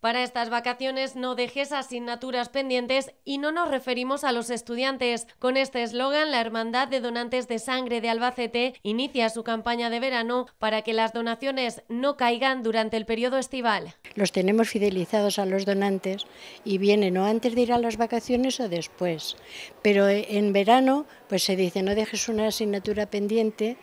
Para estas vacaciones no dejes asignaturas pendientes y no nos referimos a los estudiantes. Con este eslogan, la Hermandad de Donantes de Sangre de Albacete inicia su campaña de verano para que las donaciones no caigan durante el periodo estival. Los tenemos fidelizados a los donantes y vienen o antes de ir a las vacaciones o después. Pero eh, en verano, pues se dice, no dejes una asignatura pendiente,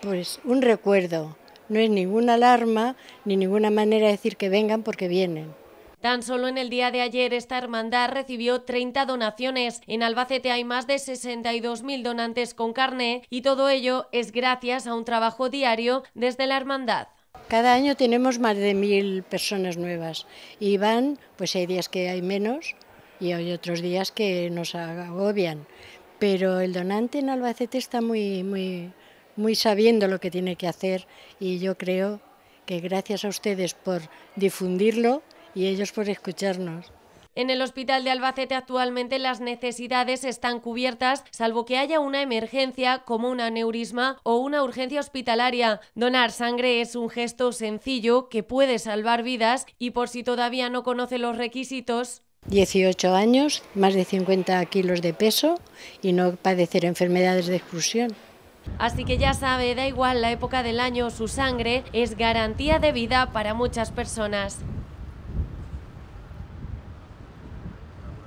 pues un recuerdo no es ninguna alarma ni ninguna manera de decir que vengan porque vienen. Tan solo en el día de ayer esta hermandad recibió 30 donaciones. En Albacete hay más de 62.000 donantes con carne y todo ello es gracias a un trabajo diario desde la hermandad. Cada año tenemos más de mil personas nuevas y van, pues hay días que hay menos y hay otros días que nos agobian. Pero el donante en Albacete está muy, muy, muy sabiendo lo que tiene que hacer y yo creo que gracias a ustedes por difundirlo y ellos por escucharnos. En el Hospital de Albacete actualmente las necesidades están cubiertas, salvo que haya una emergencia como un aneurisma o una urgencia hospitalaria. Donar sangre es un gesto sencillo que puede salvar vidas y por si todavía no conoce los requisitos. 18 años, más de 50 kilos de peso y no padecer enfermedades de exclusión. Así que ya sabe, da igual la época del año, su sangre es garantía de vida para muchas personas.